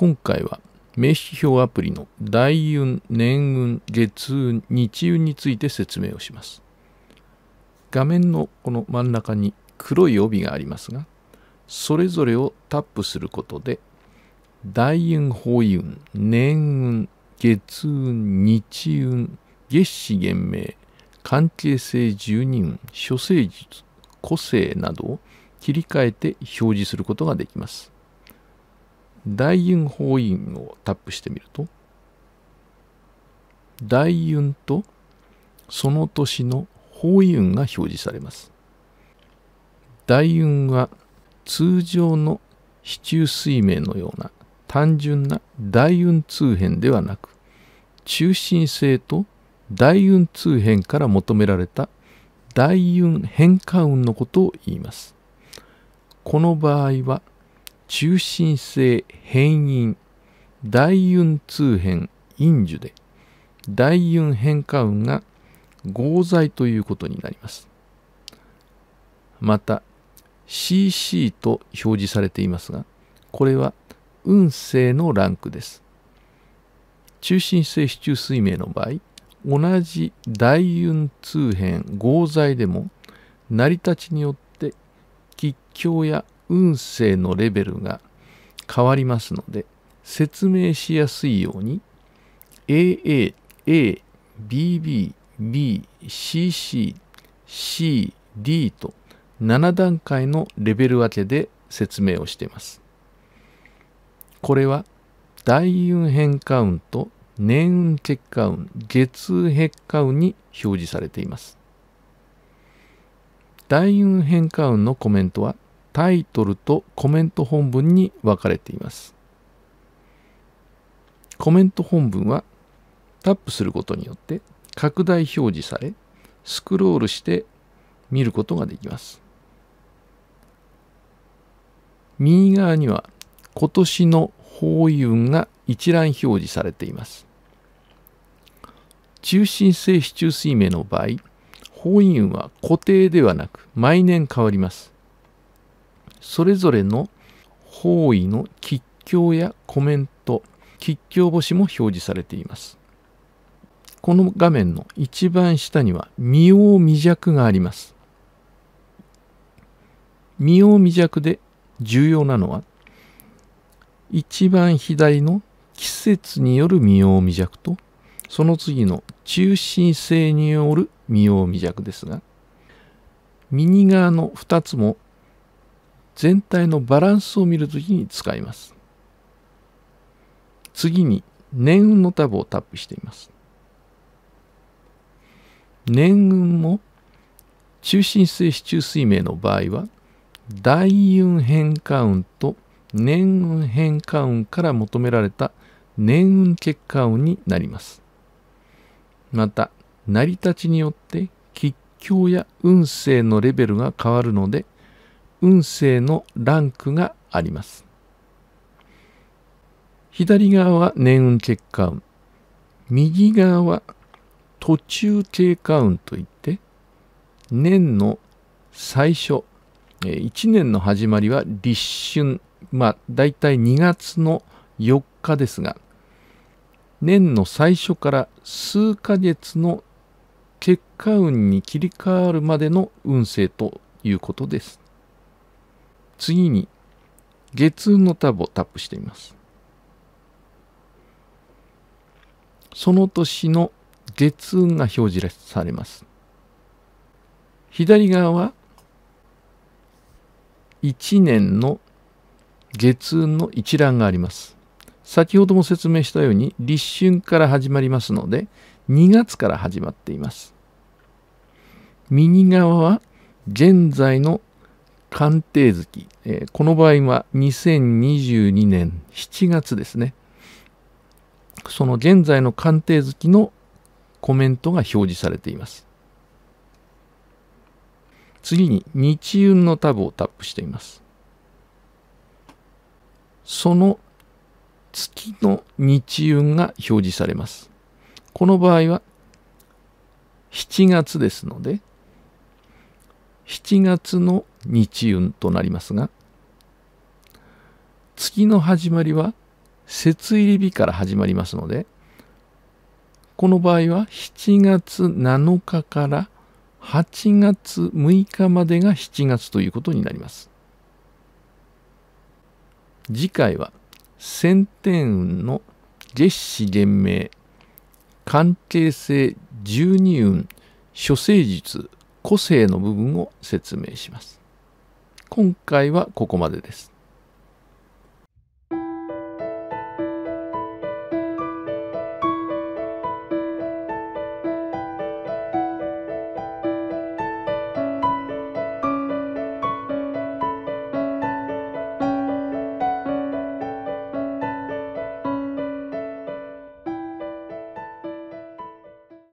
今回は名刺表アプリの大運、年運、月運、日運について説明をします。画面のこの真ん中に黒い帯がありますが、それぞれをタップすることで、大運、方位運、年運、月運、日運、月始元明、関係性十二運、諸星術、個性などを切り替えて表示することができます。大運法院をタップしてみると、大運とその年の法運が表示されます。大運は通常の市中水命のような単純な大運通変ではなく、中心性と大運通変から求められた大運変化運のことを言います。この場合は中心性変因大運通変陰樹で大運変化運が合剤ということになりますまた CC と表示されていますがこれは運勢のランクです中心性支柱水明の場合同じ大運通変合剤でも成り立ちによって吉凶や運勢のレベルが変わりますので説明しやすいように AA、A、BB、CC、C、D と7段階のレベル分けで説明をしています。これは大運変化運と年運結果運、月運変化運に表示されています。大運変化運のコメントはタイトルとコメント本文に分かれています。コメント本文はタップすることによって拡大表示されスクロールして見ることができます。右側には今年の方位運が一覧表示されています。中心性市中水命の場合、方位運は固定ではなく毎年変わります。それぞれの方位の吉祥やコメント、吉祥星も表示されています。この画面の一番下には未う未弱があります。未う未弱で重要なのは一番左の季節による未う未弱とその次の中心性による未う未弱ですが右側の2つも全体のバランスを見るときに使います。次に、年運のタブをタップしています。年運も中心性支柱水命の場合は大運変化運と年運変化運から求められた年運結果運になります。また成り立ちによって吉凶や運勢のレベルが変わるので運勢のランクがあります。左側は年運果運右側は途中経過運といって、年の最初、1年の始まりは立春、まあ大体2月の4日ですが、年の最初から数ヶ月の結果運に切り替わるまでの運勢ということです。次に月運のタブをタップしてみます。その年の月運が表示されます。左側は1年の月運の一覧があります。先ほども説明したように立春から始まりますので2月から始まっています。右側は現在の鑑定月、えー、この場合は2022年7月ですね。その現在の鑑定月のコメントが表示されています。次に日運のタブをタップしています。その月の日運が表示されます。この場合は7月ですので、7月の日運となりますが、月の始まりは節入り日から始まりますので、この場合は7月7日から8月6日までが7月ということになります。次回は先天運の月始元明関係性十二運諸星術個性の部分を説明します。今回はここまでです。